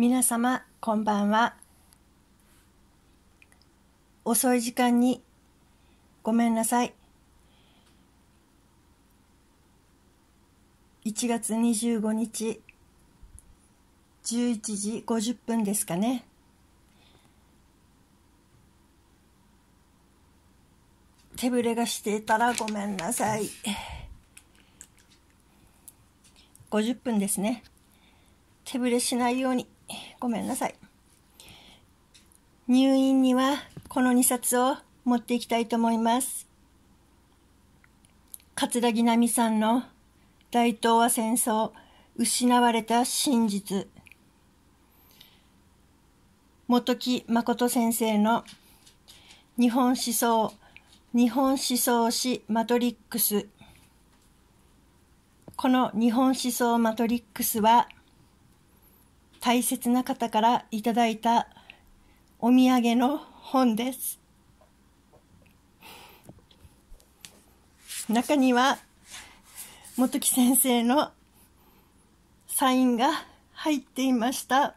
皆様こんばんは遅い時間にごめんなさい1月25日11時50分ですかね手ぶれがしていたらごめんなさい50分ですね手ぶれしないようにごめんなさい。入院にはこの2冊を持っていきたいと思います。桂木奈美さんの大東亜戦争失われた真実。本木誠先生の日本思想、日本思想史マトリックス。この日本思想マトリックスは大切な方からいただいたお土産の本です。中には元木先生のサインが入っていました。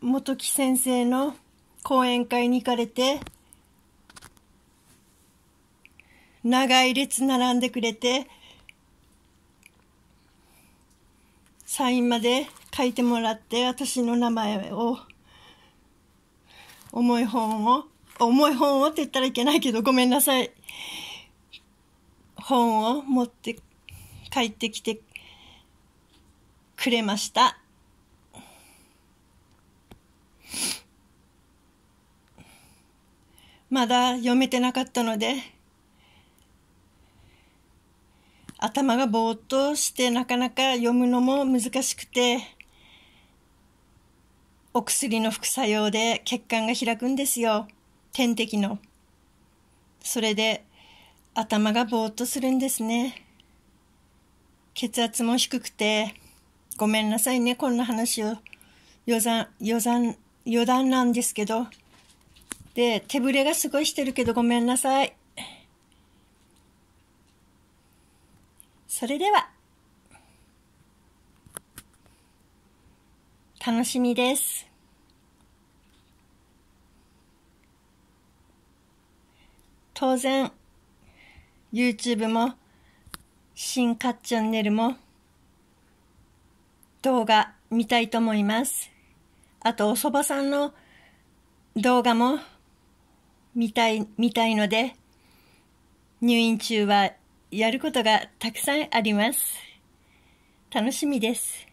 元木先生の講演会に行かれて長い列並んでくれてサインまで書いてもらって私の名前を重い本を重い本をって言ったらいけないけどごめんなさい本を持って帰ってきてくれましたまだ読めてなかったので頭がぼーっとしてなかなか読むのも難しくてお薬の副作用で血管が開くんですよ点滴のそれで頭がぼーっとするんですね血圧も低くてごめんなさいねこんな話を余談余談余談なんですけどで手ぶれがすごいしてるけどごめんなさいそれでは、楽しみです。当然、YouTube も、新活チャンネルも、動画見たいと思います。あと、お蕎麦さんの動画も見たい、見たいので、入院中はやることがたくさんあります。楽しみです。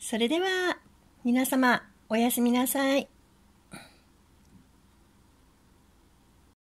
それでは、皆様、おやすみなさい。